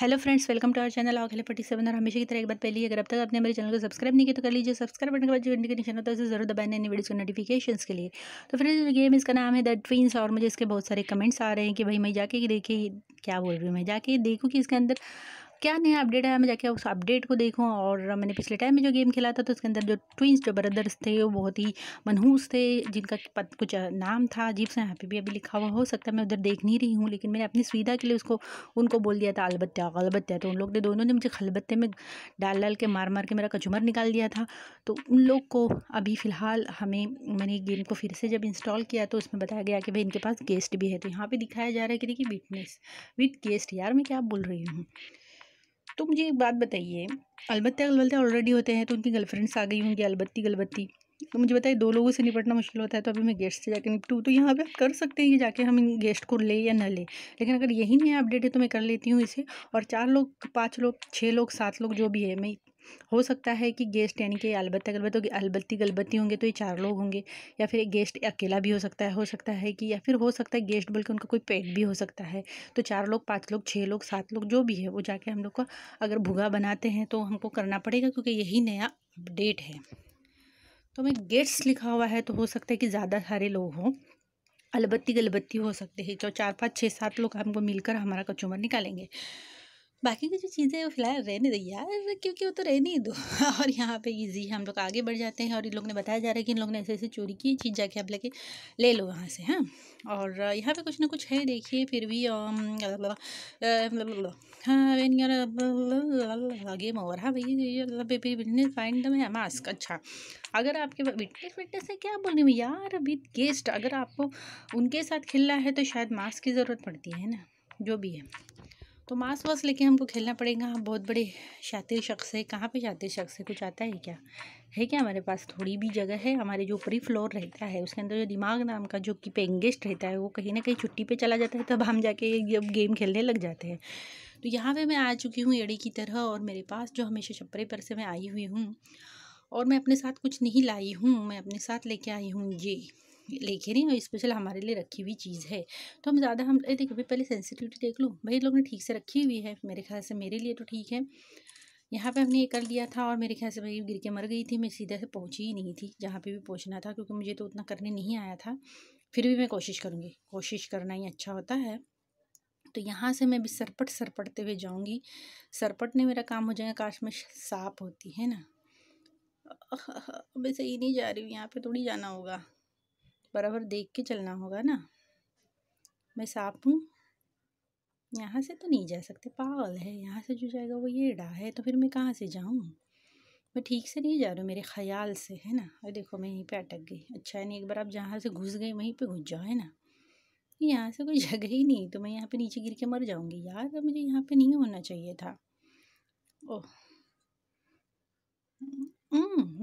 Hello friends welcome to our channel आखिले पट्टी seven और हमेशा की तरह एक बात पहली अगर अब तक आपने मेरे चैनल को सब्सक्राइब नहीं किया तो कर लीजिए सब्सक्राइब करने के बाद जो इंडिकेशन होता है उसे जरूर दबाएं नई वीडियोस के नोटिफिकेशन के लिए तो फ्रेंड्स गेम इसका नाम है द ट्विंस और मुझे इसके बहुत सारे कमेंट्स आ रहे हैं कि भाई मैं जाके देखे क्या बोल रही हूँ मैं जाके देखूँ कि इसके अंदर क्या नया अपडेट आया मैं जाके उस अपडेट को देखूँ और मैंने पिछले टाइम में जो गेम खेला था तो उसके अंदर जो ट्विंस जो ब्रदर्स थे वो बहुत ही मनहूस थे जिनका कुछ नाम था अजीब सा यहाँ पे भी अभी लिखा हुआ हो सकता है मैं उधर देख नहीं रही हूँ लेकिन मैंने अपनी सुविधा के लिए उसको उनको बोल दिया था अलबत्या गलबत्या तो उन लोग ने दोनों ने मुझे खलबत्ते में डाल डाल के मार मार के मेरा कचूमर निकाल दिया था तो उन लोग को अभी फ़िलहाल हमें मैंने गेम को फिर से जब इंस्टॉल किया तो उसमें बताया गया कि भाई इनके पास गेस्ट भी है तो यहाँ पर दिखाया जा रहा है कि देखिए विटनेस विथ गेस्ट यार मैं क्या बोल रही हूँ तो मुझे एक बात बताइए अलबत्ते अलबत्ते ऑलरेडी होते हैं तो उनकी गर्लफ्रेंड्स आ गई होंगी अलबत्ती गलबत्ती तो मुझे बताइए दो लोगों से निपटना मुश्किल होता है तो अभी मैं गेस्ट से जाके निपटूँ तो यहाँ पे आप कर सकते हैं कि जाके हम इन गेस्ट को ले या ना ले लेकिन अगर यही नया अपडेट है तो मैं कर लेती हूँ इसे और चार लोग पाँच लोग छः लोग सात लोग जो भी है मैं हो सकता है कि गेस्ट यानी कि अलबत्ता गलबत्त होगी अलबत्ती गलबत्ती होंगे तो ये चार लोग होंगे या फिर गेस्ट अकेला भी हो सकता है हो सकता है कि या फिर हो सकता है गेस्ट बोल के उनका कोई पेट भी हो सकता है तो चार लोग पाँच लोग छः लोग सात लोग जो भी है वो जाके हम लोग को अगर भुगा बनाते हैं तो हमको करना पड़ेगा क्योंकि यही नया अपडेट है तो मैं गेस्ट लिखा हुआ है तो हो सकता है कि ज़्यादा सारे लोग हों अलबत्ती गलबत्ती हो सकते हैं जो तो चार पाँच छः सात लोग हमको मिलकर हमारा कचूमर निकालेंगे बाकी की जो चीज़ें हैं वो फिलहाल रहने दो यार क्योंकि वो तो रहने ही दो और यहाँ पे इजी हम लोग आगे बढ़ जाते हैं और इन लोग ने बताया जा रहा है कि इन लोग ने ऐसे ऐसे चोरी की चीज़ जाके आप लेके ले लो वहाँ से हाँ और यहाँ पे कुछ ना कुछ है देखिए फिर भी गेम ओवर हाँ भैया फाइंड द मास्क अच्छा अगर आपके विटनेस विटनेस है क्या बोल रही हूँ यार विद गेस्ट अगर आपको उनके साथ खेलना है तो शायद मास्क की ज़रूरत पड़ती है ना जो भी है तो मास वास लेके हमको खेलना पड़ेगा हम बहुत बड़े शातिर शख्स है कहाँ पे शातिर शख्स है कुछ आता है क्या है क्या हमारे पास थोड़ी भी जगह है हमारे जो ऊपरी फ्लोर रहता है उसके अंदर जो दिमाग नाम का जो कि पेंगेस्ट रहता है वो कहीं ना कहीं छुट्टी पे चला जाता है तब हम जाके जब गेम खेलने लग जाते हैं तो यहाँ पर मैं आ चुकी हूँ एड़ी की तरह और मेरे पास जो हमेशा छपरे पर से मैं आई हुई हूँ और मैं अपने साथ कुछ नहीं लाई हूँ मैं अपने साथ लेके आई हूँ ये लेके नहीं और स्पेशल हमारे लिए रखी हुई चीज़ है तो हम ज़्यादा हम देखो भाई पहले सेंसिटिविटी देख लूँ भाई लोग ने ठीक से रखी हुई है मेरे ख्याल से मेरे लिए तो ठीक है यहाँ पे हमने ये कर लिया था और मेरे ख्याल से भाई गिर के मर गई थी मैं सीधे से पहुँची ही नहीं थी जहाँ पे भी पहुँचना था क्योंकि मुझे तो उतना करने नहीं आया था फिर भी मैं कोशिश करूँगी कोशिश करना ही अच्छा होता है तो यहाँ से मैं भी सरपट सरपटते हुए जाऊँगी सरपटने मेरा काम हो जाएगा काश में साफ होती है ना मैं सही नहीं जा रही हूँ यहाँ पे थोड़ी जाना होगा बराबर देख के चलना होगा ना मैं सांप हूँ यहाँ से तो नहीं जा सकते पागल है यहाँ से जो जाएगा वो ये डा है तो फिर मैं कहाँ से जाऊँ मैं ठीक से नहीं जा रहा मेरे ख्याल से है ना अरे देखो मैं यहीं पे अटक गई अच्छा है नहीं एक बार आप जहाँ से घुस गए वहीं पे घुस जाओ है ना यहाँ से कोई जगह ही नहीं तो मैं यहाँ पे नीचे गिर के मर जाऊँगी यार तो मुझे यहाँ पे नहीं होना चाहिए था ओह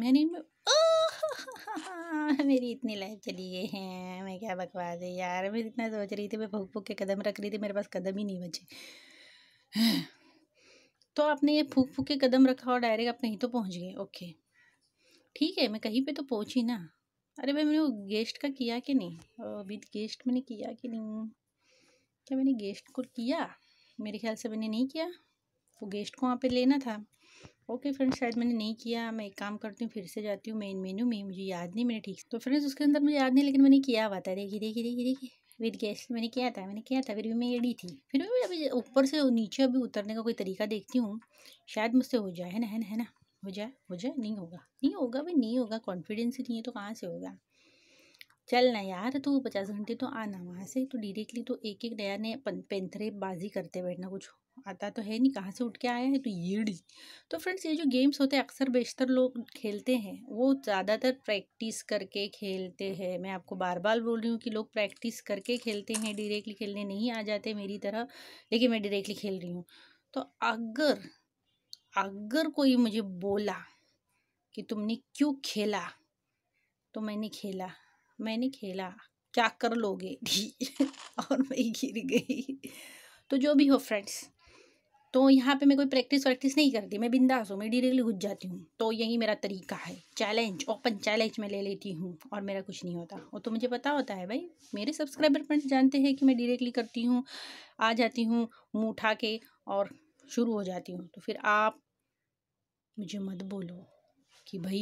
मैंने मेरी इतनी लाइफ चली गई है मैं क्या बकवास है यार मैं इतना सोच रही थी मैं भूख भूख के कदम रख रही थी मेरे पास कदम ही नहीं बचे तो आपने ये फूक फूक के कदम रखा और डायरेक्ट आप कहीं तो पहुंच गए ओके ठीक है मैं कहीं पे तो पहुंची ना अरे भाई मैंने गेस्ट का किया कि नहीं अभी गेस्ट मैंने किया कि नहीं क्या मैंने गेस्ट को किया मेरे ख्याल से मैंने नहीं किया वो गेस्ट को वहाँ पे लेना था ओके फ्रेंड्स शायद मैंने नहीं किया मैं एक काम करती हूँ फिर से जाती हूँ मेन मेन्यू में मुझे याद नहीं मैंने ठीक तो फ्रेंड्स उसके अंदर मुझे याद नहीं लेकिन मैंने किया हुआ था देखिए देखिए देखिए देखिए विद गैस मैंने किया था मैंने किया था फिर भी मैं एड़ी थी फिर भी अभी ऊपर से नीचे अभी उतरने का कोई तरीका देखती हूँ शायद मुझसे हो जाए है ना है ना है ना हो जाए हो जाए नहीं होगा नहीं होगा भाई नहीं होगा कॉन्फिडेंस ही नहीं है तो कहाँ से होगा चलना यार तो पचास घंटे तो आना वहाँ से तो डायरेक्टली तो एक एक नया नया पेंथरे बाजी करते बैठना कुछ आता तो है नहीं कहाँ से उठ के आया है तो यील्ड तो फ्रेंड्स ये जो गेम्स होते हैं अक्सर बेशतर लोग खेलते हैं वो ज़्यादातर प्रैक्टिस करके खेलते हैं मैं आपको बार बार बोल रही हूँ कि लोग प्रैक्टिस करके खेलते हैं डायरेक्टली खेलने नहीं आ जाते मेरी तरह लेकिन मैं डायरेक्टली खेल रही हूँ तो अगर अगर कोई मुझे बोला कि तुमने क्यों खेला तो मैंने खेला मैंने खेला क्या कर लोगे और मैं गिर गई तो जो भी हो फ्रेंड्स तो यहाँ पे मैं कोई प्रैक्टिस वैक्टिस नहीं करती मैं बिंदास हूँ मैं डिरेक्टली घुस जाती हूँ तो यही मेरा तरीका है चैलेंज ओपन चैलेंज मैं ले लेती हूँ और मेरा कुछ नहीं होता वो तो मुझे पता होता है भाई मेरे सब्सक्राइबर फ्रेंड्स जानते हैं कि मैं डिरेक्टली करती हूँ आ जाती हूँ मुँह उठा के और शुरू हो जाती हूँ तो फिर आप मुझे मत बोलो कि भाई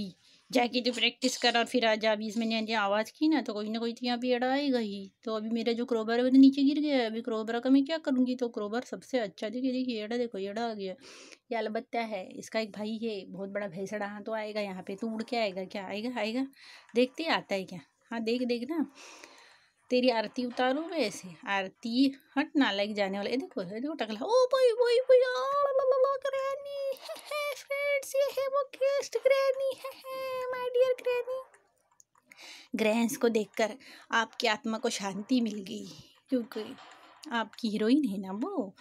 जाके तो प्रैक्टिस कर और फिर आज अभी इसमें ने आवाज़ की ना तो कोई ना कोई तो यहाँ पे अड़ा आएगा ही तो अभी मेरा जो क्रोबर है वो तो नीचे गिर गया है अभी क्रोबरा का मैं क्या करूँगी तो क्रोबर सबसे अच्छा देखिए देखिए एड़ा देखो एड़ा आ गया ये अलबत्ता है इसका एक भाई है बहुत बड़ा भैंसड़ा हाँ तो आएगा यहाँ पे तो उड़ के आएगा क्या आएगा आएगा देखते आता है क्या हाँ देख देख ना तेरी आरती उतारू मैं ऐसे आरती हट ना लग जाने वाले देखो देखो टकला ओ भाई भाई भाई से है वो गेस्ट ग्रैनी है, है माय डियर ग्रैनी ग्रैंस को देखकर आपकी आत्मा को शांति मिल गई क्योंकि आपकी हीरोइन है ना वो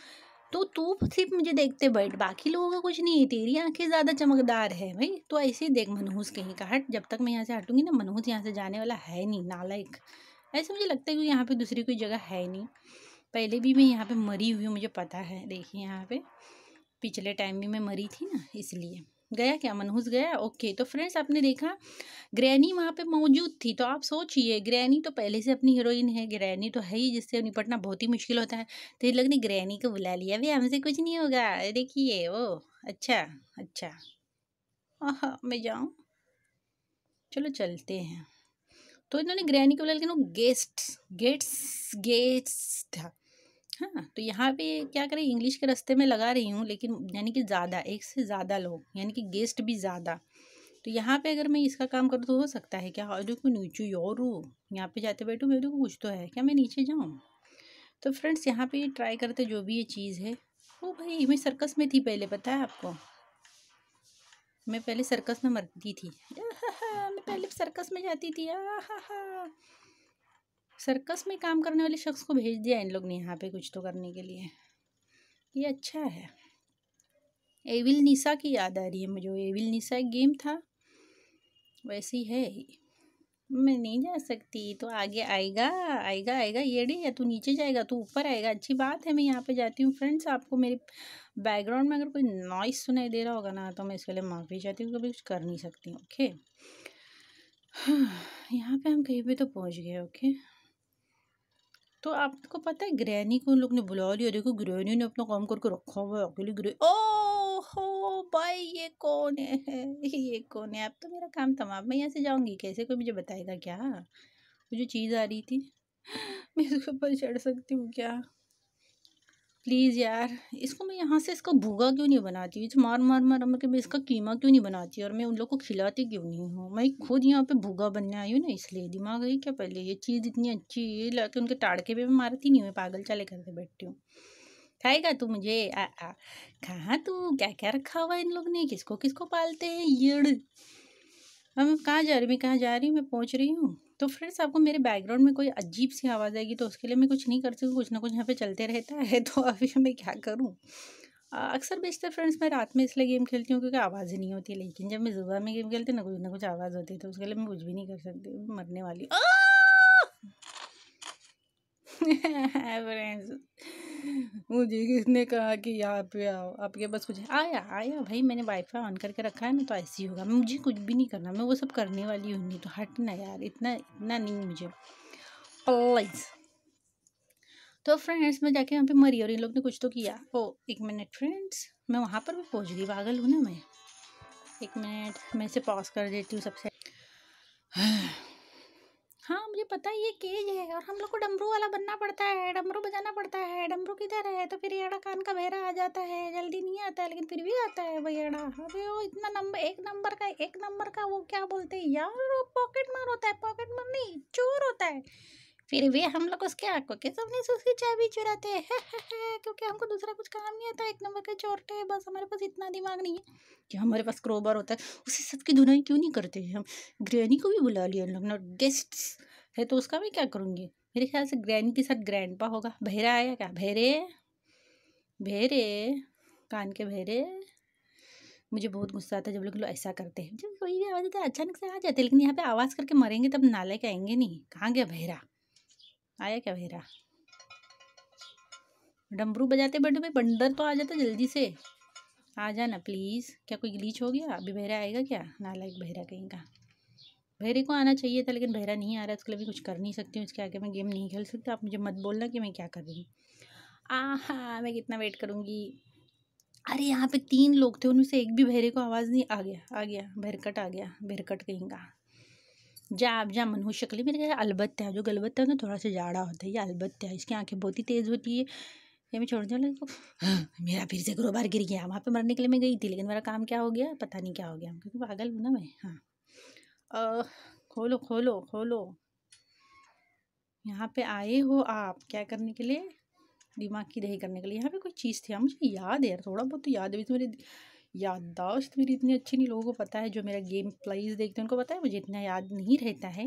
तो तू सिर्फ मुझे देखते बैठ बाकी लोगों का कुछ नहीं है तेरी आंखें ज़्यादा चमकदार है भाई तो ऐसे ही देख मनहूस कहीं का हट जब तक मैं यहाँ से हटूंगी ना मनहूस यहाँ से जाने वाला है नहीं नालायक ऐसे मुझे लगता है कि यहाँ पे दूसरी कोई जगह है नहीं पहले भी मैं यहाँ पे मरी हुई हूँ मुझे पता है देखिए यहाँ पे पिछले टाइम भी मैं मरी थी ना इसलिए गया क्या मनहूस गया ओके तो फ्रेंड्स आपने देखा ग्रैनी वहाँ पे मौजूद थी तो आप सोचिए ग्रैनी तो पहले से अपनी हीरोइन है ग्रैनी तो है ही जिससे निपटना बहुत ही मुश्किल होता है तो ये लोग ग्रैनी को बुला लिया भाई हमसे कुछ नहीं होगा देखिए ओ अच्छा अच्छा हाँ मैं जाऊँ चलो चलते हैं तो इन्होंने ग्रैनी को बुला लेकिन गेस्ट गेट्स गेट्स था हाँ, हाँ तो यहाँ पे क्या करें इंग्लिश के रास्ते में लगा रही हूँ लेकिन यानी कि ज़्यादा एक से ज़्यादा लोग यानी कि गेस्ट भी ज़्यादा तो यहाँ पे अगर मैं इसका काम करूँ तो हो सकता है क्या हाँ, और को नीचे और यहाँ पे जाते बैठूँ मेरे को कुछ तो है क्या मैं नीचे जाऊँ तो फ्रेंड्स यहाँ पे ट्राई करते जो भी ये चीज़ है वो भाई मैं सर्कस में थी पहले पता है आपको मैं पहले सर्कस में मरती थी मैं पहले सर्कस में जाती थी आ हा हा सर्कस में काम करने वाले शख्स को भेज दिया इन लोग ने यहाँ पे कुछ तो करने के लिए ये अच्छा है एविल निशा की याद आ रही है मुझे एविल निशा एक गेम था वैसी है ही मैं नहीं जा सकती तो आगे आएगा आएगा आएगा ये डे या तू नीचे जाएगा तू ऊपर आएगा अच्छी बात है मैं यहाँ पे जाती हूँ फ्रेंड्स आपको मेरे बैकग्राउंड में अगर कोई नॉइस सुनाई दे रहा होगा ना तो मैं इसके लिए माफ़ी चाहती हूँ कभी कुछ कर नहीं सकती ओके हाँ, यहाँ पे हम कहीं पे तो पहुँच गए ओके तो आपको पता है ग्रैनी को उन लोग ने बुला लिया देखो ग्रैनी ने अपना काम करके रखा हुआ है अकेले ग्रे ओ हो भाई ये कौन है ये कौन है अब तो मेरा काम तमाम मैं यहाँ से जाऊँगी कैसे कोई मुझे बताएगा क्या मुझे जो चीज़ आ रही थी मैं उसके ऊपर चढ़ सकती हूँ क्या प्लीज़ यार इसको मैं यहाँ से इसका भूगा क्यों नहीं बनाती हूँ मार मार मार मार के मैं इसका कीमा क्यों नहीं बनाती और मैं उन लोग को खिलाती क्यों नहीं हूँ मैं खुद यहाँ पे भूगा बनने आई हूँ ना इसलिए दिमाग है क्या पहले ये चीज़ इतनी अच्छी है ला के उनके ताड़के पे मैं मारती नहीं हूँ पागल चाले करके बैठती हूँ खाएगा तू मुझे आ आ कहाँ तू क्या क्या रखा हुआ इन लोग ने किसको किसको पालते हैं यड़ अब मैं कहाँ जा रही मैं कहाँ जा रही हूँ मैं पहुँच रही हूँ तो फ्रेंड्स आपको मेरे बैकग्राउंड में कोई अजीब सी आवाज़ आएगी तो उसके लिए मैं कुछ नहीं कर सकूँ कुछ ना कुछ यहाँ पे चलते रहता है तो अभी मैं क्या करूँ अक्सर बेशतर फ्रेंड्स मैं रात में इसलिए गेम खेलती हूँ क्योंकि आवाज़ ही नहीं होती लेकिन जब मैं सुबह में गेम खेलती ना कुछ ना कुछ आवाज़ होती है तो उसके लिए मैं कुछ भी नहीं कर सकती मरने वाली आ! फ्रेंड्स मुझे किसने कहा कि यहाँ पे आओ आपके पास कुछ आया आया भाई मैंने वाईफाई ऑन करके रखा है ना तो ऐसे ही होगा मुझे कुछ भी नहीं करना मैं वो सब करने वाली हूँ तो हटना यार इतना इतना नहीं मुझे प्लीज़ तो फ्रेंड्स मैं जाके यहाँ पे मरी और इन लोग ने कुछ तो किया ओ एक मिनट फ्रेंड्स मैं वहाँ पर भी पहुँच गई पागल हूँ ना मैं एक मिनट मैं इसे पॉज कर देती हूँ सबसे हाँ मुझे पता है ये केज है और हम लोग को डमरू वाला बनना पड़ता है डमरू बजाना पड़ता है डमरू किधर है तो फिर एड़ा कान का बहरा आ जाता है जल्दी नहीं आता है लेकिन फिर भी आता है भाई एड़ा अरे वो इतना नंबर एक नंबर का एक नंबर का वो क्या बोलते हैं यार वो पॉकेट मार होता है पॉकेट मार नहीं चोर होता है फिर भी हम लोग उसके आंखों के सामने से उसकी चाबी चुराते हैं है, है, है, क्योंकि हमको दूसरा कुछ काम नहीं आता एक नंबर के चोरटे बस हमारे पास इतना दिमाग नहीं है कि हमारे पास क्रोबर होता है उसी सबकी की धुनाई क्यों नहीं करते हम ग्रैनी को भी बुला लिया हम लोग गेस्ट है तो उसका मैं क्या करूँगी मेरे ख्याल से ग्रैनी के साथ ग्रैंड होगा भैरा आया क्या भैरे भैरे कान के भैरे मुझे बहुत गुस्सा आता है जब लोग लोग ऐसा करते हैं जब कोई भी आवाज़ होता है अचानक से आ जाते हैं लेकिन यहाँ पे आवाज़ करके मरेंगे तब नाले के आएंगे नहीं कहाँ गया भैरा आया क्या भेरा डमरू बजाते बैठो भाई बंदर तो आ जाता जल्दी से आ जाना प्लीज़ क्या कोई ग्लीच हो गया अभी बहरा आएगा क्या नालायक बहरा कहीं का बहरे को आना चाहिए था लेकिन बहरा नहीं आ रहा उसके लिए भी कुछ कर नहीं सकती हूँ उसके आगे मैं गेम नहीं खेल सकती आप मुझे मत बोलना कि मैं क्या कर रही हूँ आ हाँ मैं कितना वेट करूँगी अरे यहाँ पे तीन लोग थे उनमें से एक भी बहरे को आवाज़ नहीं आ गया आ गया बहरकट आ गया बहरकट कहीं का जा जहाँ हो शक्ल मेरे ख्याल अलबत्ता है जो गलबत्ता है ना थोड़ा सा जाड़ा होता है ये अलबत्ता है इसकी आँखें बहुत ही तेज़ होती है ये मैं छोड़ दूँ हाँ, मेरा फिर से ग्रोबार गिर गया वहाँ पे मरने के लिए मैं गई थी लेकिन मेरा काम क्या हो गया पता नहीं क्या हो गया क्योंकि पागल हूँ ना मैं हाँ खोलो खोलो खोलो यहाँ पे आए हो आप क्या करने के लिए दिमाग की दही करने के लिए यहाँ पे कोई चीज़ थी हाँ, मुझे याद है यार थोड़ा बहुत तो याद है मेरे याददाश्त मेरी इतनी अच्छी नहीं लोगों को पता है जो मेरा गेम प्लेज देखते हैं उनको पता है मुझे इतना याद नहीं रहता है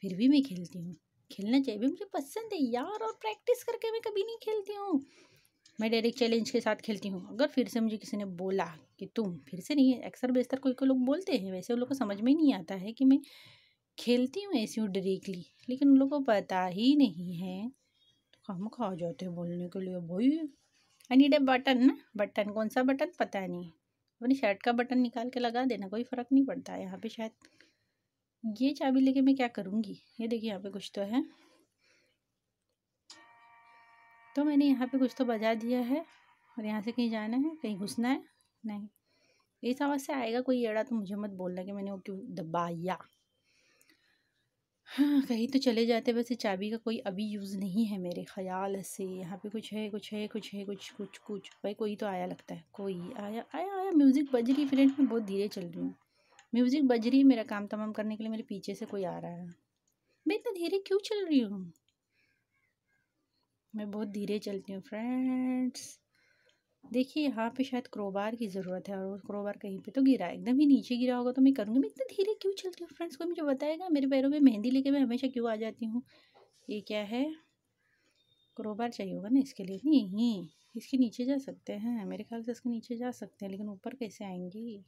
फिर भी मैं खेलती हूँ खेलना चाहिए भी मुझे पसंद है यार और प्रैक्टिस करके मैं कभी नहीं खेलती हूँ मैं डायरेक्ट चैलेंज के साथ खेलती हूँ अगर फिर से मुझे किसी ने बोला कि तुम फिर से नहीं है अक्सर बेस्तर कोई कोई लोग बोलते हैं वैसे उन लोग को समझ में नहीं आता है कि मैं खेलती हूँ ऐसी हूँ डायरेक्टली लेकिन उन लोग को पता ही नहीं है तो हम खा जाते हैं बोलने के लिए भाई आई नीड ए बटन ना बटन कौन सा बटन पता नहीं अपनी शर्ट का बटन निकाल के लगा देना कोई फ़र्क नहीं पड़ता है यहाँ पे शायद ये चाबी लेके मैं क्या करूँगी ये देखिए यहाँ पे कुछ तो है तो मैंने यहाँ पे कुछ तो बजा दिया है और यहाँ से कहीं जाना है कहीं घुसना है नहीं इस आवाज़ से आएगा कोई एड़ा तो मुझे मत बोलना कि मैंने वो क्यों दबाया हाँ, कहीं तो चले जाते वैसे चाबी का कोई अभी यूज़ नहीं है मेरे ख़्याल से यहाँ पे कुछ है कुछ है कुछ है कुछ कुछ कुछ भाई कोई तो आया लगता है कोई आया आया आया म्यूज़िक बज रही फ्रेंड मैं बहुत धीरे चल रही हूँ म्यूज़िक बज रही है मेरा काम तमाम करने के लिए मेरे पीछे से कोई आ रहा है मैं इतना धीरे क्यों चल रही हूँ मैं बहुत धीरे चलती हूँ फ्रेंड्स देखिए यहाँ पे शायद क्रोबार की ज़रूरत है और क्रोबार कहीं पे तो गिरा एकदम ही नीचे गिरा होगा तो मैं करूँगी मैं इतना धीरे क्यों चलती हूँ फ्रेंड्स को मुझे बताएगा मेरे पैरों में मेहंदी लेके मैं हमेशा क्यों आ जाती हूँ ये क्या है क्रोबार चाहिए होगा ना इसके लिए नहीं इसके नीचे जा सकते हैं मेरे ख्याल से इसके नीचे जा सकते हैं लेकिन ऊपर कैसे आएंगी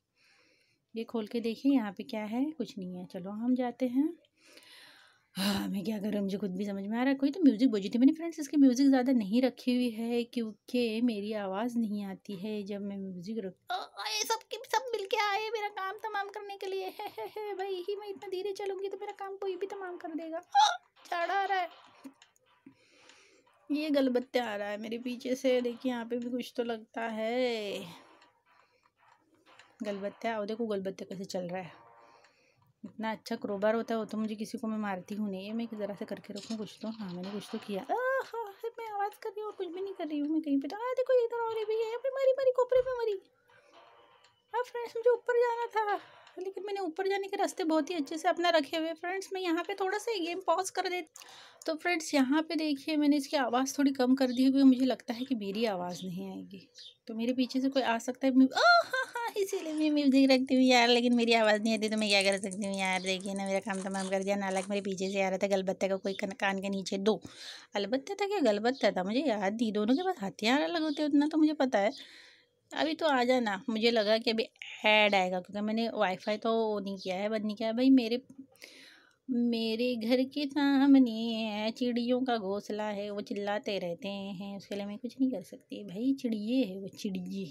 ये खोल के देखिए यहाँ पर क्या है कुछ नहीं है चलो हम जाते हैं हाँ मैं क्या करूँ मुझे खुद भी समझ में आ रहा है कोई तो म्यूज़िक बजी थी मैंने फ्रेंड्स इसकी म्यूज़िक ज़्यादा नहीं रखी हुई है क्योंकि मेरी आवाज़ नहीं आती है जब मैं म्यूज़िक रख आए, सब के सब मिल के आए मेरा काम तमाम करने के लिए है, है, है भाई ही मैं इतना धीरे चलूँगी तो मेरा काम कोई भी तमाम कर देगा चढ़ा रहा है ये गलबत्ते आ रहा है मेरे पीछे से देखिए यहाँ पे भी कुछ तो लगता है गलबत्ते और देखो गलबत्ते कैसे चल रहा है इतना अच्छा क्रोबार होता है वो तो मुझे किसी को मैं मारती हूँ नहीं ये मैं ज़रा से करके रखूँ कुछ तो हाँ मैंने कुछ तो किया हाँ, मैं आवाज़ कर रही हूँ और कुछ भी नहीं कर रही हूँ मैं कहीं पर तो। आ देखो इधर और भी है पे मरी मरी कोपरे में मरी हाँ फ्रेंड्स मुझे ऊपर जाना था लेकिन मैंने ऊपर जाने के रास्ते बहुत ही अच्छे से अपना रखे हुए फ्रेंड्स मैं यहाँ पे थोड़ा सा गेम पॉज कर दे तो फ्रेंड्स यहाँ पे देखिए मैंने इसकी आवाज़ थोड़ी कम कर दी क्योंकि मुझे लगता है कि मेरी आवाज़ नहीं आएगी तो मेरे पीछे से कोई आ सकता है आ, हा, हा, इसीलिए मैं म्यूज़िक रखती हूँ यार लेकिन मेरी आवाज़ नहीं आती तो मैं क्या कर सकती हूँ यार देखिए ना मेरा काम तमाम कर दिया अलग मेरे पीछे से आ रहा था गलबत्ता का कोई कान के नीचे दो अलबत्ता था क्या गलबत्ता था मुझे याद दी दोनों के पास हथियार अलग होते उतना तो मुझे पता है अभी तो आ जाना मुझे लगा कि अभी ऐड आएगा क्योंकि मैंने वाईफाई तो वो नहीं किया है बंद नहीं किया है भाई मेरे मेरे घर के सामने चिड़ियों का घोंसला है वो चिल्लाते रहते हैं उसके लिए मैं कुछ नहीं कर सकती भाई चिड़िए है वो चिड़िए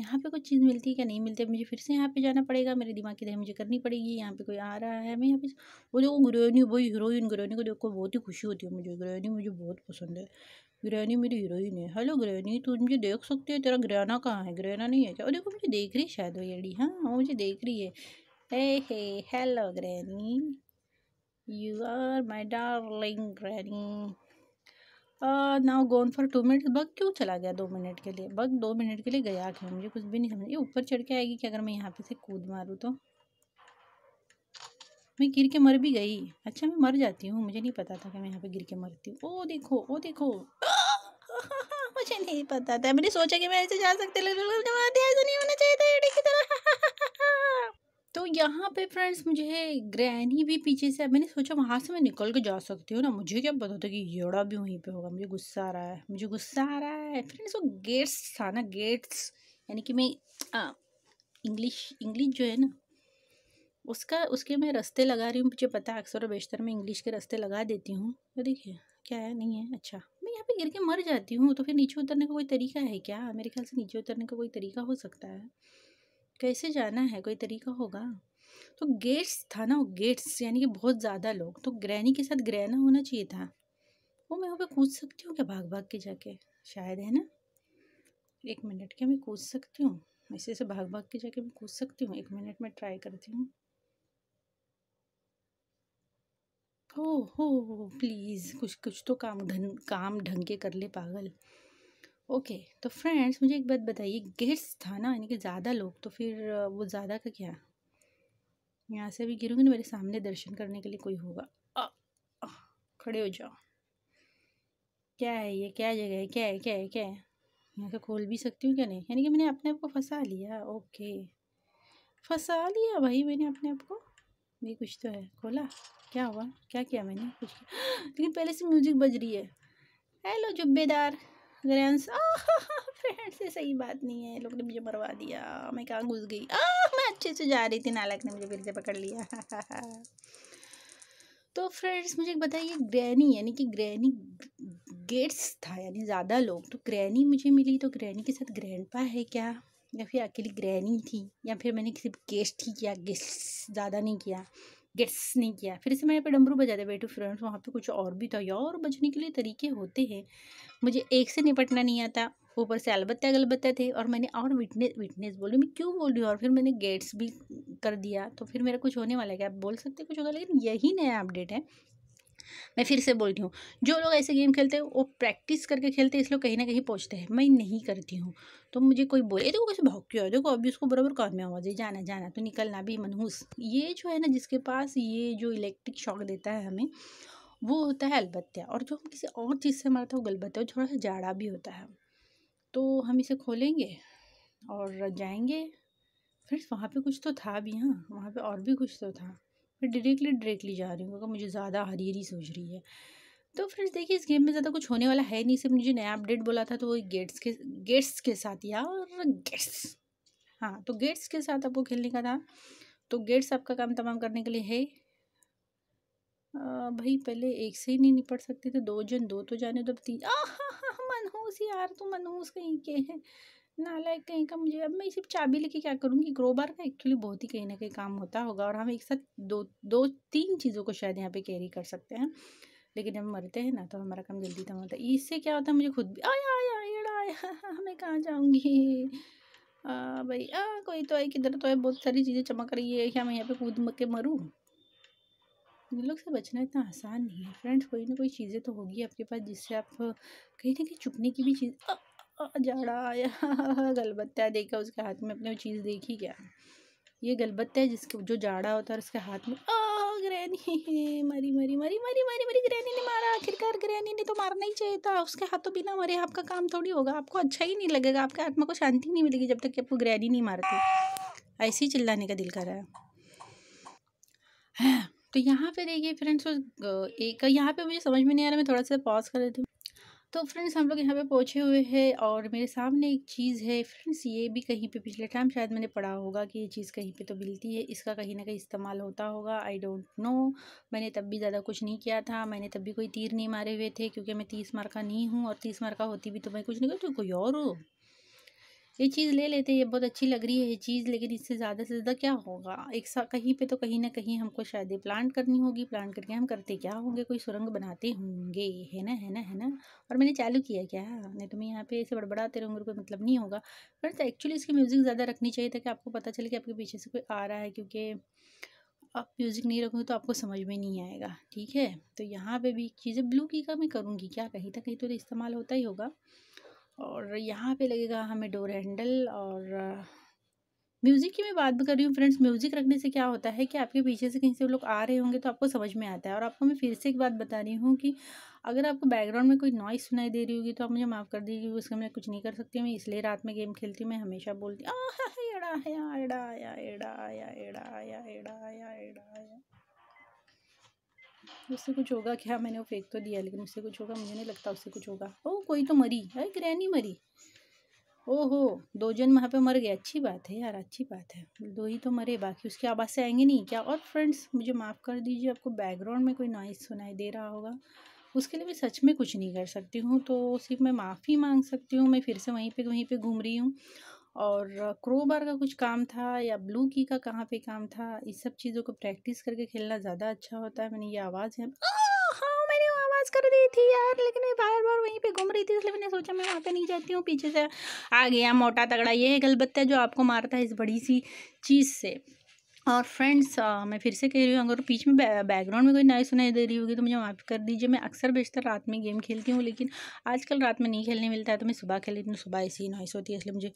यहाँ पे कुछ चीज़ मिलती है क्या नहीं मिलती मुझे फिर से यहाँ पे जाना पड़ेगा मेरे दिमाग की तरह मुझे करनी पड़ेगी यहाँ पे कोई आ रहा है मैं यहाँ पे वो देखो गुरैनी वो हीरोइन गुरैनी को देखो बहुत ही खुशी होती है मुझे गुरैनी मुझे बहुत पसंद है ग्रैनी मेरी हीरोइन है हेलो ग्रैनी तू मुझे देख सकती है तेरा ग्रैना कहाँ है ग्रैना नहीं है क्या और देखो मुझे देख रही शायद वो एडी हाँ वो मुझे देख रही है hey hey hello granny you are my darling granny now gone for two minute bug क्यों चला गया दो मिनट के लिए बग दो मिनट के लिए गया क्यों मुझे कुछ भी नहीं समझ ये ऊपर चढ़ के आएगी कि अगर मैं यहाँ पे से कूद मारूँ तो मैं गिर के मर भी गई अच्छा मैं मर जाती हूँ मुझे नहीं पता था कि मैं यहाँ पे गिर के मरती हूँ ओ देखो ओ देखो मुझे नहीं पता था मैंने सोचा कि मैं ऐसे जा सकते ऐसा नहीं होना चाहिए था तो की तरह तो यहाँ पे फ्रेंड्स मुझे ग्रैनी भी पीछे से मैंने सोचा वहाँ से मैं निकल के जा सकती हूँ ना मुझे क्या पता था कि योड़ा भी वहीं पे होगा मुझे गुस्सा आ रहा है मुझे गुस्सा आ रहा है फ्रेंड्स वो गेट्स था ना गेट्स यानी कि मैं इंग्लिश इंग्लिश जो है ना उसका उसके मैं रस्ते लगा रही हूँ मुझे पता है अक्सर और बेशतर मैं इंग्लिश के रस्ते लगा देती हूँ तो देखिए क्या है नहीं है अच्छा मैं यहाँ पे गिर के मर जाती हूँ तो फिर नीचे उतरने का कोई तरीका है क्या मेरे ख्याल से नीचे उतरने का कोई तरीका हो सकता है कैसे जाना है कोई तरीका होगा तो गेट्स था ना गेट्स यानी कि बहुत ज़्यादा लोग तो ग्रैनी के साथ ग्रैना होना चाहिए था वो मैं वहाँ पे कूद सकती हूँ क्या भाग भाग के जाके शायद है ना एक मिनट क्या मैं कूद सकती हूँ ऐसे ऐसे भाग भाग के जाके मैं कूद सकती हूँ एक मिनट में ट्राई करती हूँ हो हो प्लीज़ कुछ कुछ तो काम धन काम ढंग के कर ले पागल ओके तो फ्रेंड्स मुझे एक बात बताइए गेट्स था ना यानी कि ज़्यादा लोग तो फिर वो ज़्यादा का क्या यहाँ से भी गिरूँगी ना मेरे सामने दर्शन करने के लिए कोई होगा खड़े हो जाओ क्या है ये क्या जगह है क्या है क्या है क्या है यहाँ से खोल भी सकती हूँ क्या नहीं यानी कि मैंने अपने आप को फंसा लिया ओके फंसा लिया भाई मैंने अपने आप को ये कुछ तो है खोला क्या हुआ क्या किया मैंने कुछ किया लेकिन पहले से म्यूज़िक बज रही है हेलो जुब्बेदार ग्रैंड फ्रेंड्स ये सही बात नहीं है लोग ने मुझे मरवा दिया मैं कहाँ घुस गई आह मैं अच्छे से जा रही थी नालक ने मुझे फिर से पकड़ लिया तो फ्रेंड्स मुझे बताइए ग्रैनी यानी कि ग्रैनी गेट्स था यानी ज़्यादा लोग तो ग्रैनी मुझे मिली तो ग्रैनी के साथ ग्रैंडपा है क्या या फिर अकेली ग्रैनी थी या फिर मैंने किसी गेस्ट ही किया गेस्ट ज़्यादा नहीं किया गेट्स नहीं किया फिर से मैं यहाँ पे डमरू बजा दिया बेटू फ्रेंड्स वहाँ पे कुछ और भी था या और बचने के लिए तरीके होते हैं मुझे एक से निपटना नहीं आता ऊपर से अलबत्ता गलबत्ता थे और मैंने और विटनेस विटनेस बोली मैं क्यों बोल रही हूँ और फिर मैंने गेट्स भी कर दिया तो फिर मेरा कुछ होने वाला है क्या आप बोल सकते कुछ होगा लेकिन यही नया अपडेट है मैं फिर से बोलती हूँ जो लोग ऐसे गेम खेलते हैं वो प्रैक्टिस करके खेलते हैं इसलिए कहीं ना कहीं पहुँचते हैं मैं नहीं करती हूँ तो मुझे कोई बोले देखो कैसे भाग क्यों देखो अभी उसको बराबर कान में आवाज़ है जाना जाना तो निकलना भी मनहूस ये जो है ना जिसके पास ये जो इलेक्ट्रिक शॉक देता है हमें वो होता है अलबत्या और जो हम किसी और चीज़ से मारते हैं वो गलबत्या और थोड़ा सा जाड़ा भी होता है तो हम इसे खोलेंगे और जाएंगे फ्रेंड्स वहाँ पे कुछ तो था भी हाँ वहाँ पे और भी कुछ तो था मैं डायरेक्टली डायरेक्टली जा रही हूँ क्योंकि मुझे ज़्यादा हरी हरी सोच रही है तो फ्रेंड्स देखिए इस गेम में ज़्यादा कुछ होने वाला है नहीं सिर्फ मुझे नया अपडेट बोला था तो वो गेट्स के गेट्स के साथ या और गेट्स हाँ तो गेट्स के साथ आपको खेलने का था तो गेट्स आपका काम तमाम करने के लिए है भाई पहले एक से ही नहीं निपट सकते थे दो जन दो तो जाने दो तीन आ हा हा मनहूस यार तू मनहूस कहीं के हैं ना लाइक कहीं का मुझे अब मैं सिर्फ चाबी लेके क्या करूँगी ग्रोबार का एक्चुअली बहुत ही कहीं ना कहीं काम होता होगा और हम एक साथ दो दो तीन चीज़ों को शायद यहाँ पे कैरी कर सकते हैं लेकिन जब मरते हैं ना तो हमारा काम जल्दी तम होता है इससे क्या होता है मुझे खुद भी आया आया एड़ा आया मैं कहाँ जाऊँगी हाँ भाई आ हाँ, कोई तो है किधर तो है बहुत सारी चीज़ें चमक रही है क्या मैं यहाँ पर कूद के मरूँ इन लोग से बचना इतना आसान नहीं है फ्रेंड्स कोई ना कोई चीज़ें तो होगी आपके पास जिससे आप कहीं ना कहीं चुपने की भी चीज़ जाड़ा आया गलबत्ता देखा उसके हाथ में अपने वो चीज़ देखी क्या ये गलबत्ता है जिसके जो जाड़ा होता है उसके हाथ में ओ ग्रैनी मरी मरी मरी मरी मरी मरी ग्रैनी ने मारा आखिरकार ग्रैनी ने तो मारना ही चाहिए था उसके हाथों बिना मरे आपका काम थोड़ी होगा आपको अच्छा ही नहीं लगेगा आपके आत्मा को शांति नहीं मिलेगी जब तक कि आपको ग्रैनी नहीं मारती ऐसे ही चिल्लाने का दिल कर रहा है हाँ, तो यहाँ पे देखिए फ्रेंड्स एक यहाँ पे मुझे समझ में नहीं आ रहा मैं थोड़ा सा पॉज कर देती हूँ तो फ्रेंड्स हम लोग यहाँ पे पहुँचे हुए हैं और मेरे सामने एक चीज़ है फ्रेंड्स ये भी कहीं पे पिछले टाइम शायद मैंने पढ़ा होगा कि ये चीज़ कहीं पे तो मिलती है इसका कहीं ना कहीं इस्तेमाल होता होगा आई डोंट नो मैंने तब भी ज़्यादा कुछ नहीं किया था मैंने तब भी कोई तीर नहीं मारे हुए थे क्योंकि मैं तीस मार्का नहीं हूँ और तीस मार का होती भी तो मैं कुछ नहीं करती कोई और हूँ ये चीज़ ले लेते हैं ये बहुत अच्छी लग रही है ये चीज़ लेकिन इससे ज़्यादा से ज़्यादा क्या होगा एक सा कहीं पे तो कहीं ना कहीं हमको शायद ये प्लान करनी होगी प्लान करके हम करते क्या होंगे कोई सुरंग बनाते होंगे है ना है ना है ना और मैंने चालू किया क्या नहीं तो मैं यहाँ पे ऐसे बड़बड़ाते रहूँगा कोई मतलब नहीं होगा फ्रेंड्स एक्चुअली तो इसकी म्यूज़िक ज़्यादा रखनी चाहिए ताकि आपको पता चले कि आपके पीछे से कोई आ रहा है क्योंकि आप म्यूज़िक नहीं रखोगे तो आपको समझ में नहीं आएगा ठीक है तो यहाँ पर भी चीज़ें ब्लू की का मैं करूँगी क्या कहीं ना कहीं तो इस्तेमाल होता ही होगा और यहाँ पे लगेगा हमें डोर हैंडल और म्यूज़िक की मैं बात कर रही हूँ फ्रेंड्स म्यूज़िक रखने से क्या होता है कि आपके पीछे से कहीं से लोग आ रहे होंगे तो आपको समझ में आता है और आपको मैं फिर से एक बात बता रही हूँ कि अगर आपको बैकग्राउंड में कोई नॉइस सुनाई दे रही होगी तो आप मुझे माफ़ कर दीजिए उसका मैं कुछ नहीं कर सकती मैं इसलिए रात में गेम खेलती हूँ मैं हमेशा बोलती एड़ा आया एड़ा आया एड़ा आया एड़ा आया एड़ा आया एड़ा आया उससे कुछ होगा क्या मैंने वो फेंक तो दिया लेकिन उससे कुछ होगा मुझे नहीं लगता उससे कुछ होगा ओ कोई तो मरी अरे ग्रैनी मरी ओहो दो जन वहाँ पे मर गए अच्छी बात है यार अच्छी बात है दो ही तो मरे बाकी उसकी आवाज़ से आएंगे नहीं क्या और फ्रेंड्स मुझे माफ़ कर दीजिए आपको बैकग्राउंड में कोई नॉइस सुनाई दे रहा होगा उसके लिए मैं सच में कुछ नहीं कर सकती हूँ तो सिर्फ मैं माफ़ी मांग सकती हूँ मैं फिर से वहीं पर वहीं पर घूम रही हूँ और क्रोबार का कुछ काम था या ब्लू की का कहाँ पे काम था इस सब चीज़ों को प्रैक्टिस करके खेलना ज़्यादा अच्छा होता है मैंने ये आवाज़ है हाँ मैंने वो आवाज़ कर दी थी यार लेकिन मैं बार बार वहीं पे घूम रही थी इसलिए मैंने सोचा मैं वहाँ पे नहीं जाती हूँ पीछे से आ गया मोटा तगड़ा ये है गलबत्ता जो आपको मारता है इस बड़ी सी चीज़ से और फ्रेंड्स मैं फिर से कह रही हूँ अगर पीच में बैकग्राउंड में कोई नई सुनाई दे रही होगी तो मुझे माफ़ कर दीजिए मैं अक्सर बेशतर रात में गेम खेलती हूँ लेकिन आजकल रात में नहीं खेलने मिलता है तो मैं सुबह खेल लेती हूँ सुबह ऐसी नॉइस होती है इसलिए मुझे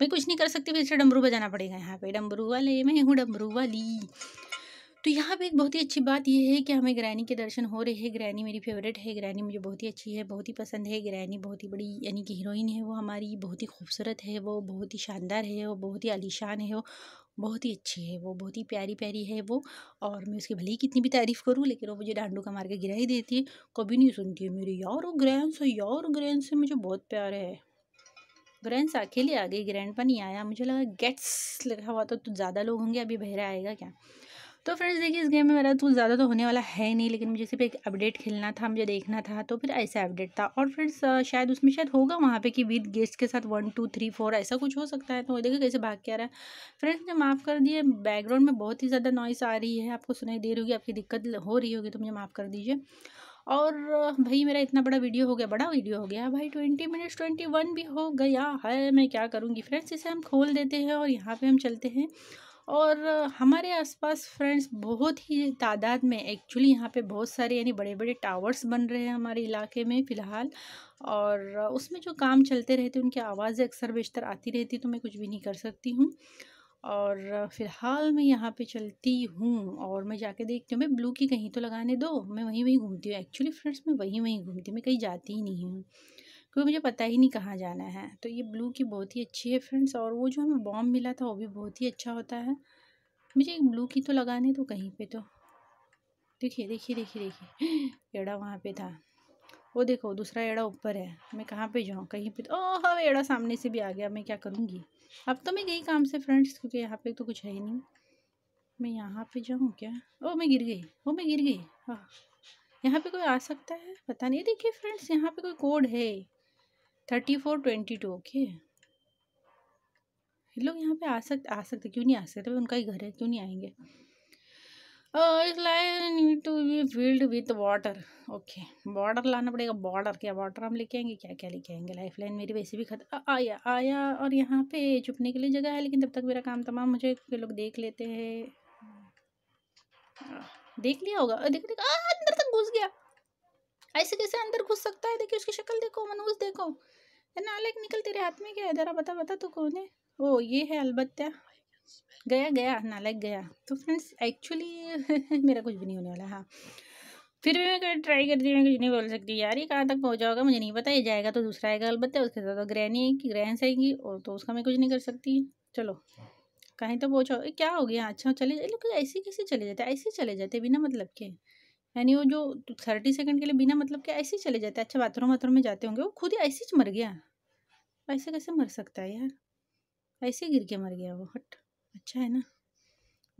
मैं कुछ नहीं कर सकती फिर से डमरू बजाना पड़ेगा यहाँ पे डमरू वाले मैं हूँ डमरू वाली तो यहाँ पे एक बहुत ही अच्छी बात यह है कि हमें ग्रैनी के दर्शन हो रहे हैं ग्रैनी मेरी फेवरेट है ग्रैनी मुझे बहुत ही अच्छी है बहुत ही पसंद है ग्रैनी बहुत ही बड़ी यानी कि हीरोइन है वो हमारी बहुत ही खूबसूरत है वो बहुत ही शानदार है वो बहुत ही आलिशान है वो बहुत ही अच्छी है वो बहुत ही प्यारी प्यारी है वो और मैं उसकी भले ही कितनी भी तारीफ़ करूँ लेकिन वो मुझे डांडू का मार के गिरा ही देती है कभी नहीं सुनती है मेरी यार वो ग्रैंड से यार ग्रैंड से मुझे बहुत प्यार है ग्रैंड साखे आ गई ग्रैंड पर नहीं आया मुझे लगा गेट्स लिखा हुआ तो तो ज़्यादा लोग होंगे अभी बहरा आएगा क्या तो फ्रेंड्स देखिए इस गेम में मेरा तो ज़्यादा तो होने वाला है नहीं लेकिन मुझे सिर्फ एक अपडेट खेलना था मुझे देखना था तो फिर ऐसा अपडेट था और फ्रेंड्स शायद उसमें शायद होगा वहाँ पे कि विद गेस्ट के साथ वन टू थ्री फोर ऐसा कुछ हो सकता है तो देखिए कैसे भाग के आ रहा है फ्रेंड्स मुझे माफ़ कर दिए बैकग्राउंड में बहुत ही ज़्यादा नॉइस आ रही है आपको सुनाई दे रही होगी आपकी दिक्कत हो रही होगी तो मुझे माफ़ कर दीजिए और भाई मेरा इतना बड़ा वीडियो हो गया बड़ा वीडियो हो गया भाई ट्वेंटी मिनट्स ट्वेंटी वन भी हो गया है मैं क्या करूँगी फ्रेंड्स इसे हम खोल देते हैं और यहाँ पे हम चलते हैं और हमारे आसपास फ्रेंड्स बहुत ही तादाद में एक्चुअली यहाँ पे बहुत सारे यानी बड़े बड़े टावर्स बन रहे हैं हमारे इलाके में फ़िलहाल और उसमें जो काम चलते रहते उनकी आवाज़ें अक्सर बेशतर आती रहती तो मैं कुछ भी नहीं कर सकती हूँ और फ़िलहाल मैं यहाँ पे चलती हूँ और मैं जाके देखती हूँ मैं ब्लू की कहीं तो लगाने दो मैं वहीं वहीं घूमती हूँ एक्चुअली फ्रेंड्स मैं वहीं वहीं घूमती हूँ मैं कहीं जाती ही नहीं हूँ क्योंकि मुझे पता ही नहीं कहाँ जाना है तो ये ब्लू की बहुत ही अच्छी है फ्रेंड्स और वो जो हमें बॉम मिला था वो भी बहुत ही अच्छा होता है मुझे एक ब्लू की तो लगाने दो कहीं पर तो देखिए देखिए देखिए देखिए एड़ा वहाँ पर था वो देखो दूसरा एड़ा ऊपर है मैं कहाँ पर जाऊँ कहीं पर तो ओह एड़ा सामने से भी आ गया मैं क्या करूँगी अब तो मैं गई काम से फ्रेंड्स क्योंकि यहाँ पे तो कुछ है ही नहीं मैं यहाँ पे जाऊँ क्या ओ मैं गिर गई ओ मैं गिर गई हाँ यहाँ पे कोई आ सकता है पता नहीं देखिए फ्रेंड्स यहाँ पे कोई कोड है thirty four twenty two okay लोग यहाँ पे आ सकते आ सकते क्यों नहीं आ सकते उनका ही घर है क्यों नहीं आएंगे इस line need to be filled with water okay border लाना पड़ेगा बॉर्डर क्या बॉर्डर हम लेके आएंगे क्या क्या लेके आएंगे लाइफ लाइन मेरी वैसे भी खत आया आया और यहाँ पे छुपने के लिए जगह है लेकिन तब तक मेरा काम तमाम मुझे लोग देख लेते हैं देख लिया होगा देख देखा अंदर तक घुस गया ऐसे कैसे अंदर घुस सकता है देखिए उसकी शक्ल देखो मनोज देखो है ना अलग निकल तेरे हाथ में क्या है ज़रा बता बता तो कौन है ओ ये है अलबत्या गया गया नालायक गया तो फ्रेंड्स एक्चुअली मेरा कुछ भी नहीं होने वाला हाँ फिर भी मैं ट्राई करती हूँ कुछ नहीं बोल सकती यार ये कहाँ तक पहुँचा होगा मुझे नहीं पता ये जाएगा तो दूसरा आएगा है उसके साथ तो ग्रहणी की ग्रहण आएगी और तो उसका मैं कुछ नहीं कर सकती चलो कहीं तो पहुँचाओ क्या हो गया अच्छा चले जाए लोग ऐसे कैसे चले जाते ऐसे चले जाते बिना मतलब के यानी वो जो थर्टी सेकेंड के लिए बिना मतलब के ऐसे चले जाते अच्छा बाथरूम बाथरूम में जाते होंगे वो खुद ही ऐसे मर गया ऐसे कैसे मर सकता है यार ऐसे गिर के मर गया वो हट अच्छा है ना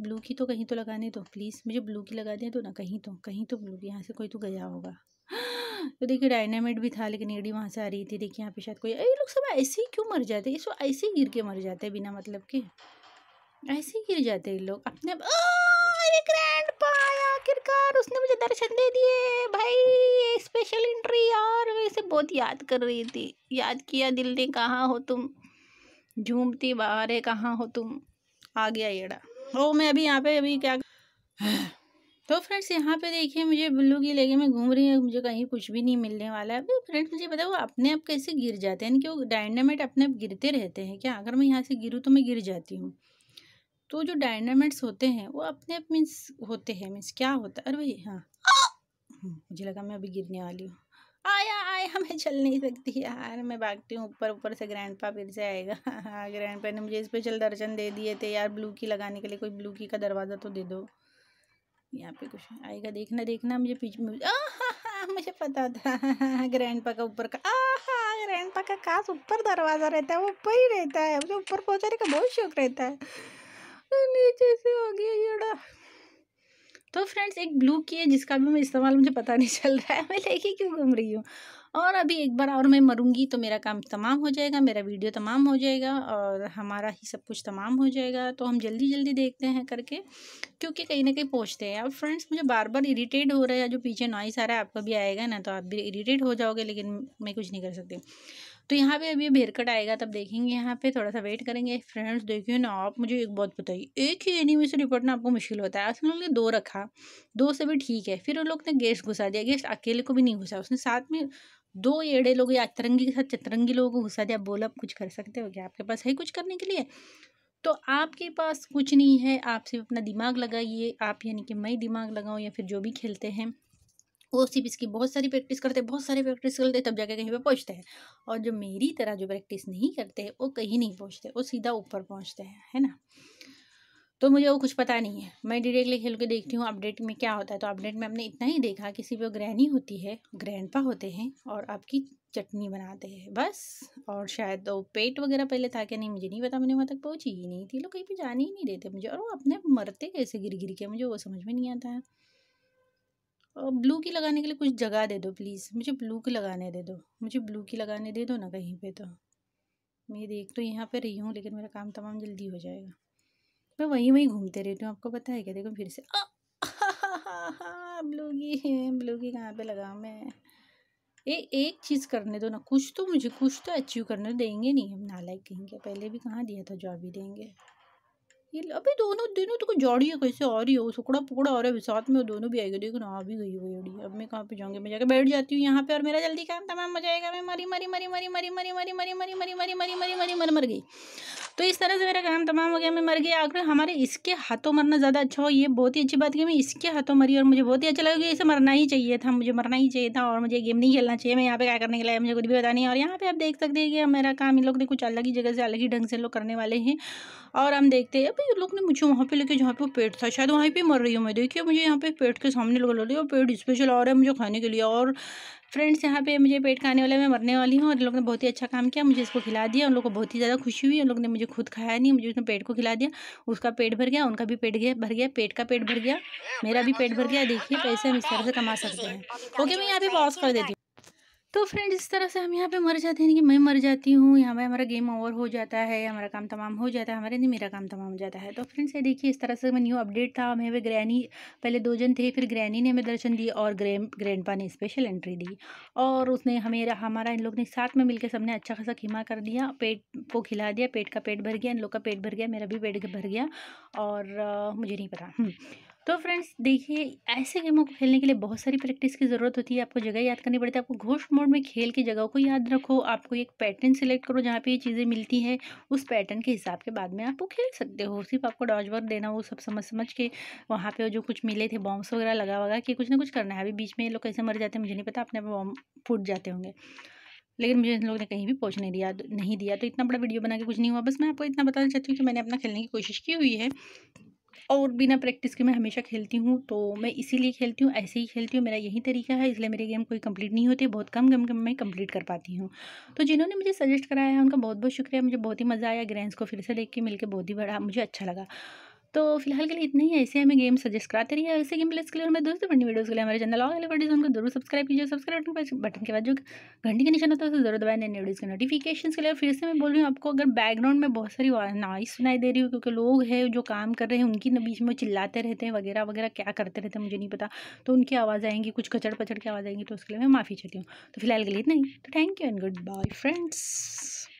ब्लू की तो कहीं तो लगाने दो प्लीज़ मुझे ब्लू की लगा दें तो ना कहीं तो कहीं तो ब्लू की यहाँ से कोई तो गया होगा तो देखिए डायनामाइट भी था लेकिन एडी वहाँ से आ रही थी देखिए यहाँ पे शायद कोई ये लोग सब ऐसे ही क्यों मर जाते हैं ये सब ऐसे ही गिर के मर जाते हैं बिना मतलब के ऐसे ही गिर जाते हैं लोग अपने ग्रैंड आखिरकार उसने मुझे दर्शन दे दिए भाई स्पेशल एंट्री यार वैसे बहुत याद कर रही थी याद किया दिल ने कहाँ हो तुम झूमती बाहर है कहाँ हो तुम आ गया येड़ा ओ मैं अभी यहाँ पे अभी क्या तो फ्रेंड्स यहाँ पे देखिए मुझे बुल्लू की लेगे में घूम रही है मुझे कहीं कुछ भी नहीं मिलने वाला है अभी फ्रेंड्स मुझे बताओ अपने आप कैसे गिर जाते हैं कि वो डायनामेट अपने आप गिरते रहते हैं क्या अगर मैं यहाँ से गिरूँ तो मैं गिर जाती हूँ तो जो डायनामेट्स होते हैं वो अपने आप मीन्स होते हैं मीन्स क्या होता है अरे भाई हाँ हम्म, मुझे लगा मैं अभी गिरने वाली हूँ हाय हमें चल नहीं सकती यार मैं भागती हूँ ऊपर ऊपर से ग्रैंड पा फिर से आएगा हाँ ग्रैंड पा ने मुझे स्पेशल दर्शन दे दिए थे यार ब्लू की लगाने के लिए कोई ब्लू की का दरवाज़ा तो दे दो यहाँ पे कुछ आएगा देखना देखना मुझे पीछे मुझे आ, हा, हा, मुझे पता था ग्रैंड पा का ऊपर का आ हाँ ग्रैंड पा का खास ऊपर दरवाज़ा रहता है वो ऊपर ही रहता है मुझे ऊपर पहुँचाने का बहुत शौक रहता है नीचे से हो गया ये तो फ्रेंड्स एक ब्लू की है जिसका भी मैं इस्तेमाल मुझे पता नहीं चल रहा है मैं लेके क्यों घूम रही हूँ और अभी एक बार और मैं मरूंगी तो मेरा काम तमाम हो जाएगा मेरा वीडियो तमाम हो जाएगा और हमारा ही सब कुछ तमाम हो जाएगा तो हम जल्दी जल्दी देखते हैं करके क्योंकि कहीं ना कहीं पहुँचते हैं अब फ्रेंड्स मुझे बार बार इरीटेट हो रहा है जो पीछे नॉइस आ रहा है आपका भी आएगा ना तो आप भी इरीटेट हो जाओगे लेकिन मैं कुछ नहीं कर सकती तो यहाँ पे अभी भेरकट आएगा तब देखेंगे यहाँ पे थोड़ा सा वेट करेंगे फ्रेंड्स देखिए ना आप मुझे एक बात बताइए एक ही एनिमी से निपटना आपको मुश्किल होता है असल उन्होंने ने दो रखा दो से भी ठीक है फिर उन लोग ने गेस्ट घुसा दिया गेस्ट अकेले को भी नहीं घुसा उसने साथ में दो एड़े लोग या अतरंगी के साथ चतरंगी लोगों को घुसा दिया बोला आप कुछ कर सकते हो क्या आपके पास है कुछ करने के लिए तो आपके पास कुछ नहीं है आप सिर्फ अपना दिमाग लगाइए आप यानी कि मैं दिमाग लगाऊँ या फिर जो भी खेलते हैं वो सिर्फ इसकी बहुत सारी प्रैक्टिस करते हैं बहुत सारी प्रैक्टिस करते हैं तब जाके कहीं पे पहुंचते हैं और जो मेरी तरह जो प्रैक्टिस नहीं करते वो कहीं नहीं पहुंचते वो सीधा ऊपर पहुंचते हैं है ना तो मुझे वो कुछ पता नहीं है मैं डायरेक्टली खेल के देखती हूँ अपडेट में क्या होता है तो अपडेट में हमने इतना ही देखा किसी पर ग्रहणी होती है ग्रैंडपा होते हैं और आपकी चटनी बनाते हैं बस और शायद वो पेट वगैरह पहले था क्या नहीं मुझे नहीं पता मैंने वहाँ तक पहुँची ही नहीं थी लोग कहीं पर जाने ही नहीं देते मुझे और वो अपने मरते कैसे गिर गिर के मुझे वो समझ में नहीं आता है और ब्लू की लगाने के लिए कुछ जगह दे दो प्लीज़ मुझे ब्लू की लगाने दे दो मुझे ब्लू की लगाने दे दो ना कहीं पर तो मैं देख तो यहाँ पर रही हूँ लेकिन मेरा काम तमाम जल्दी हो जाएगा मैं वहीं वहीं घूमते रहती हूँ आपको पता है क्या देखो फिर से ब्लूगी हम लोग लोग कहाँ पे लगा मैं ए, एक चीज़ करने दो ना कुछ तो मुझे कुछ तो अचीव करने देंगे नहीं हम नालायक कहेंगे पहले भी कहाँ दिया था जॉब ही देंगे ये अभी दोनों दोनों तो जोड़ी है कैसे और ही हो सुकड़ा पुकड़ा और अभी साथ में दोनों भी आएगी देखो ना आ भी गई हुई उड़ी अब मैं कहाँ पे जाऊँगी मैं जाकर बैठ जाती हूँ यहाँ पे और मेरा जल्दी काम तमाम मजा आएगा मैं मरी मरी मरी मरी मरी मरी मरी मरी मरी मरी मरी मरी मरी मरी मर मर गई तो इस तरह से मेरा काम तमाम हो गया मैं मर गया आखिर हमारे इसके हाथों मरना ज़्यादा अच्छा हो ये बहुत ही अच्छी बात की मैं इसके हाथों मरी और मुझे बहुत ही अच्छा लगा कि इसे मरना ही चाहिए था मुझे मरना ही चाहिए था और मुझे गेम नहीं खेलना चाहिए मैं यहाँ पे क्या करने के लिए मुझे कुछ भी बता नहीं और यहाँ पे आप देख सकते हैं कि मेरा काम इन लोग ने कुछ अलग ही जगह से अलग ही ढंग से लोग करने वाले हैं और हम देखते हैं भाई लोग ने मुझे वहाँ पर लेके जहाँ पर पेट था शायद वहीं पर मर रही हूँ मैं देखिए मुझे यहाँ पे पेट के सामने लगा लग पेट स्पेशल और है मुझे खाने के लिए और फ्रेंड्स यहाँ पे मुझे पेट खाने वाले मैं मरने वाली हूँ और लोग ने बहुत ही अच्छा काम किया मुझे इसको खिला दिया उन लोगों को बहुत ही ज़्यादा खुशी हुई उन लोगों ने मुझे खुद खाया नहीं मुझे उसने पेट को खिला दिया उसका पेट भर गया उनका भी पेट गया भर गया पेट का पेट भर गया मेरा भी पेट भर गया देखिए पैसे हम इस तरह से कमा सकते हैं ओके मैं यहाँ पे पॉज कर देती हूँ तो फ्रेंड इस तरह से हम यहाँ पे मर जाते हैं कि मैं मर जाती हूँ यहाँ पे हमारा गेम ओवर हो जाता है हमारा काम तमाम हो जाता है हमारे नहीं मेरा काम तमाम हो जाता है तो फ्रेंड्स ये देखिए इस तरह से मैं न्यू अपडेट था हमें वे ग्रैनी पहले दो जन थे फिर ग्रैनी ने हमें दर्शन दिए और ग्रैंड ने स्पेशल एंट्री दी और उसने हमें हमारा इन लोग ने साथ में मिलकर सबने अच्छा खासा खीमा कर दिया पेट को खिला दिया पेट का पेट भर गया इन लोग का पेट भर गया मेरा भी पेट भर गया और मुझे नहीं पता हम्म। तो फ्रेंड्स देखिए ऐसे गेमों को खेलने के लिए बहुत सारी प्रैक्टिस की ज़रूरत होती है आपको जगह याद करनी पड़ती है आपको घोष मोड में खेल की जगहों को याद रखो आपको एक पैटर्न सेलेक्ट करो जहाँ पे ये चीज़ें मिलती हैं उस पैटर्न के हिसाब के बाद में आपको खेल सकते हो सिर्फ आपको डॉज वर्क देना वो सब समझ समझ के वहाँ पर जो कुछ मिले थे बॉम्ब्स वगैरह लगा वगा कि कुछ ना कुछ करना है अभी बीच में ये लोग कैसे मर जाते हैं मुझे नहीं पता अपने आप बॉम्ब फूट जाते होंगे लेकिन मुझे इन लोगों ने कहीं भी पहुँचने दिया नहीं दिया तो इतना बड़ा वीडियो बना के कुछ नहीं हुआ बस मैं आपको इतना बताना चाहती हूँ कि मैंने अपना खेलने की कोशिश की हुई है और बिना प्रैक्टिस के मैं हमेशा खेलती हूँ तो मैं इसीलिए खेलती हूँ ऐसे ही खेलती हूँ मेरा यही तरीका है इसलिए मेरे गेम कोई कंप्लीट नहीं होती बहुत कम गेम मैं कंप्लीट कर पाती हूँ तो जिन्होंने मुझे सजेस्ट कराया है उनका बहुत बहुत शुक्रिया मुझे बहुत ही मज़ा आया ग्रैंड्स को फिर से देख के मिलकर बहुत ही बड़ा मुझे अच्छा लगा तो फिलहाल के लिए इतना ही ऐसे हमें गेम सजेस्ट कराते रहिए ऐसे गेम प्लेस के लिए हमारे दोस्तों बड़ी वीडियोस के लिए हमारे चैनल ऑल वीडियो उनको जरूर सब्सक्राइब कीजिए सब्सक्राइब बटन के बाद जो घंटी का निशान होता है उसे जरूर दबाए नए वीडियोज़ के नोटिफिकेशन के लिए फिर से मैं बोल रही हूँ आपको अगर बैकग्राउंड में बहुत सारी नॉइस सुनाई दे रही हूँ क्योंकि लोग हैं जो काम कर रहे हैं उनकी बीच में चिल्लाते रहते हैं वगैरह वगैरह क्या करते रहते हैं मुझे नहीं पता तो उनकी आवाज़ आएंगी कुछ कचड़ पचड़ की आवाज़ आएंगी तो उसके लिए मैं माफ़ी चाहती हूँ तो फिलहाल के लिए इतना ही तो thank you and good bye friends